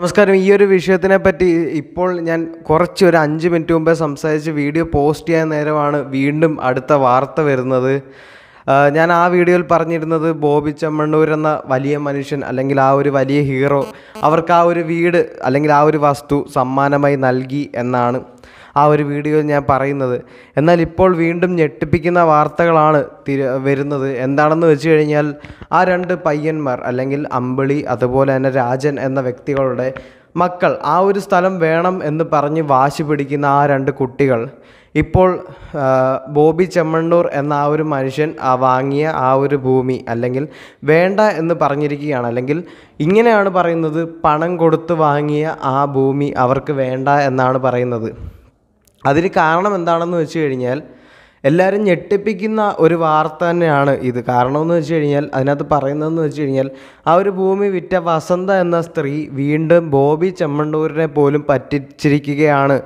നമസ്കാരം ഈ ഒരു വിഷയത്തിനെ പറ്റി ഇപ്പോൾ ഞാൻ കുറച്ച് ഒരു അഞ്ച് മിനിറ്റ് മുമ്പേ സംസാരിച്ച് വീഡിയോ പോസ്റ്റ് ചെയ്യാൻ നേരമാണ് വീണ്ടും അടുത്ത വാർത്ത വരുന്നത് ഞാൻ ആ വീഡിയോയിൽ പറഞ്ഞിരുന്നത് ബോബി ചെമ്മണ്ണൂർ എന്ന വലിയ മനുഷ്യൻ അല്ലെങ്കിൽ ആ ഒരു വലിയ ഹീറോ അവർക്ക് ആ ഒരു വീട് അല്ലെങ്കിൽ ആ ഒരു വസ്തു സമ്മാനമായി നൽകി എന്നാണ് ആ ഒരു വീഡിയോയിൽ ഞാൻ പറയുന്നത് എന്നാൽ ഇപ്പോൾ വീണ്ടും ഞെട്ടിപ്പിക്കുന്ന വാർത്തകളാണ് തിരി വരുന്നത് എന്താണെന്ന് വെച്ച് കഴിഞ്ഞാൽ ആ രണ്ട് പയ്യന്മാർ അല്ലെങ്കിൽ അമ്പിളി അതുപോലെ തന്നെ രാജൻ എന്ന വ്യക്തികളുടെ മക്കൾ ആ ഒരു സ്ഥലം വേണം എന്ന് പറഞ്ഞ് വാശി പിടിക്കുന്ന ആ രണ്ട് കുട്ടികൾ ഇപ്പോൾ ബോബി ചെമ്മണ്ണൂർ എന്ന ആ ഒരു മനുഷ്യൻ ആ വാങ്ങിയ ആ ഒരു ഭൂമി അല്ലെങ്കിൽ വേണ്ട എന്ന് പറഞ്ഞിരിക്കുകയാണ് അല്ലെങ്കിൽ ഇങ്ങനെയാണ് പറയുന്നത് പണം കൊടുത്ത് വാങ്ങിയ ആ ഭൂമി അവർക്ക് വേണ്ട എന്നാണ് പറയുന്നത് അതിന് കാരണം എന്താണെന്ന് വെച്ച് കഴിഞ്ഞാൽ എല്ലാവരും ഞെട്ടിപ്പിക്കുന്ന ഒരു വാർത്ത തന്നെയാണ് ഇത് കാരണമെന്ന് വെച്ച് കഴിഞ്ഞാൽ അതിനകത്ത് പറയുന്നതെന്ന് വെച്ച് കഴിഞ്ഞാൽ ആ ഒരു ഭൂമി വിറ്റ വസന്ത എന്ന സ്ത്രീ വീണ്ടും ബോബി ചെമ്മണ്ടൂരിനെ പോലും പറ്റിച്ചിരിക്കുകയാണ്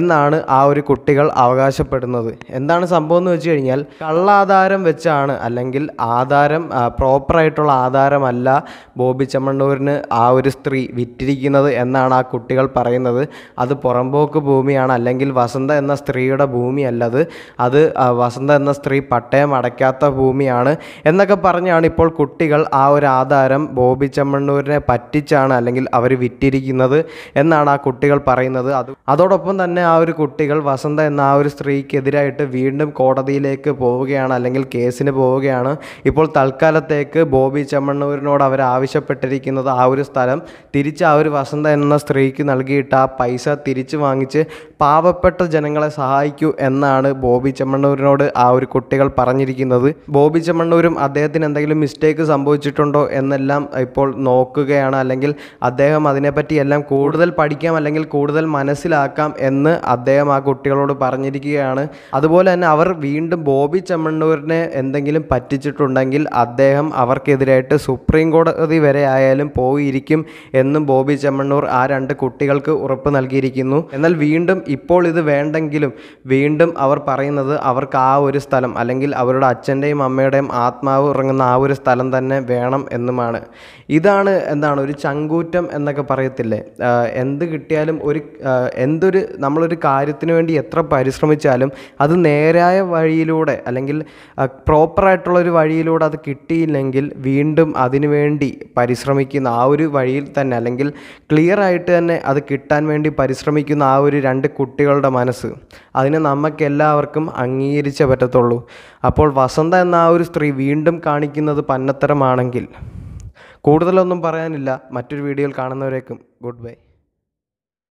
എന്നാണ് ആ ഒരു കുട്ടികൾ അവകാശപ്പെടുന്നത് എന്താണ് സംഭവം എന്ന് വെച്ച് കഴിഞ്ഞാൽ കള്ളാധാരം വെച്ചാണ് അല്ലെങ്കിൽ ആധാരം പ്രോപ്പറായിട്ടുള്ള ആധാരമല്ല ബോബി ചെമ്മണ്ടൂരിന് ആ ഒരു സ്ത്രീ വിറ്റിരിക്കുന്നത് എന്നാണ് ആ കുട്ടികൾ പറയുന്നത് അത് പുറമ്പോക്ക് ഭൂമിയാണ് അല്ലെങ്കിൽ വസന്ത എന്ന സ്ത്രീയുടെ ഭൂമിയല്ലത് അത് വസന്ത എന്ന സ്ത്രീ പട്ടയം അടയ്ക്കാത്ത ഭൂമിയാണ് എന്നൊക്കെ പറഞ്ഞാണ് ഇപ്പോൾ കുട്ടികൾ ആ ഒരു ആധാരം ബോബി ചെമ്മണ്ണൂരിനെ പറ്റിച്ചാണ് അല്ലെങ്കിൽ അവർ വിറ്റിരിക്കുന്നത് എന്നാണ് ആ കുട്ടികൾ പറയുന്നത് അത് അതോടൊപ്പം തന്നെ ആ ഒരു കുട്ടികൾ വസന്ത എന്ന ആ ഒരു സ്ത്രീക്കെതിരായിട്ട് വീണ്ടും കോടതിയിലേക്ക് പോവുകയാണ് അല്ലെങ്കിൽ കേസിന് പോവുകയാണ് ഇപ്പോൾ തൽക്കാലത്തേക്ക് ബോബി ചെമ്മണ്ണൂരിനോട് അവർ ആവശ്യപ്പെട്ടിരിക്കുന്നത് ആ ഒരു സ്ഥലം തിരിച്ച് ആ ഒരു വസന്ത എന്ന സ്ത്രീക്ക് നൽകിയിട്ട് ആ പൈസ തിരിച്ചു വാങ്ങിച്ച് പാവപ്പെട്ട ജനങ്ങളെ സഹായിക്കൂ എന്നാണ് ബോബി ചെമ്മണ്ണൂർ ചെമ്മണ്ണൂരിനോട് ആ ഒരു കുട്ടികൾ പറഞ്ഞിരിക്കുന്നത് ബോബി ചെമ്മണ്ണൂരും അദ്ദേഹത്തിന് എന്തെങ്കിലും മിസ്റ്റേക്ക് സംഭവിച്ചിട്ടുണ്ടോ എന്നെല്ലാം ഇപ്പോൾ നോക്കുകയാണ് അല്ലെങ്കിൽ അദ്ദേഹം അതിനെപ്പറ്റി എല്ലാം കൂടുതൽ പഠിക്കാം അല്ലെങ്കിൽ കൂടുതൽ മനസ്സിലാക്കാം എന്ന് അദ്ദേഹം ആ കുട്ടികളോട് പറഞ്ഞിരിക്കുകയാണ് അതുപോലെ തന്നെ അവർ വീണ്ടും ബോബി ചെമ്മണ്ണൂരിനെ എന്തെങ്കിലും പറ്റിച്ചിട്ടുണ്ടെങ്കിൽ അദ്ദേഹം അവർക്കെതിരായിട്ട് സുപ്രീം കോടതി വരെ ആയാലും പോയിരിക്കും എന്നും ബോബി ചെമ്മണ്ണൂർ ആ രണ്ട് കുട്ടികൾക്ക് ഉറപ്പ് നൽകിയിരിക്കുന്നു എന്നാൽ വീണ്ടും ഇപ്പോൾ ഇത് വേണ്ടെങ്കിലും വീണ്ടും അവർ പറയുന്നത് അവർ അവർക്ക് ആ ഒരു സ്ഥലം അല്ലെങ്കിൽ അവരുടെ അച്ഛൻ്റെയും അമ്മയുടെയും ആത്മാവ് ഉറങ്ങുന്ന ആ ഒരു സ്ഥലം തന്നെ വേണം എന്നുമാണ് ഇതാണ് എന്താണ് ഒരു ചങ്കൂറ്റം എന്നൊക്കെ പറയത്തില്ലേ എന്ത് കിട്ടിയാലും ഒരു എന്തൊരു നമ്മളൊരു കാര്യത്തിന് വേണ്ടി എത്ര പരിശ്രമിച്ചാലും അത് നേരായ വഴിയിലൂടെ അല്ലെങ്കിൽ പ്രോപ്പറായിട്ടുള്ളൊരു വഴിയിലൂടെ അത് കിട്ടിയില്ലെങ്കിൽ വീണ്ടും അതിനുവേണ്ടി പരിശ്രമിക്കുന്ന ആ ഒരു വഴിയിൽ തന്നെ അല്ലെങ്കിൽ ക്ലിയർ ആയിട്ട് തന്നെ അത് കിട്ടാൻ വേണ്ടി പരിശ്രമിക്കുന്ന ആ ഒരു രണ്ട് കുട്ടികളുടെ മനസ്സ് അതിനെ നമുക്കെല്ലാവർക്കും അംഗീ അംഗീകരിച്ചേ പറ്റത്തുള്ളൂ അപ്പോൾ വസന്ത എന്ന ആ ഒരു സ്ത്രീ വീണ്ടും കാണിക്കുന്നത് പന്നത്തരമാണെങ്കിൽ കൂടുതലൊന്നും പറയാനില്ല മറ്റൊരു വീഡിയോയിൽ കാണുന്നവരേക്കും ഗുഡ് ബൈ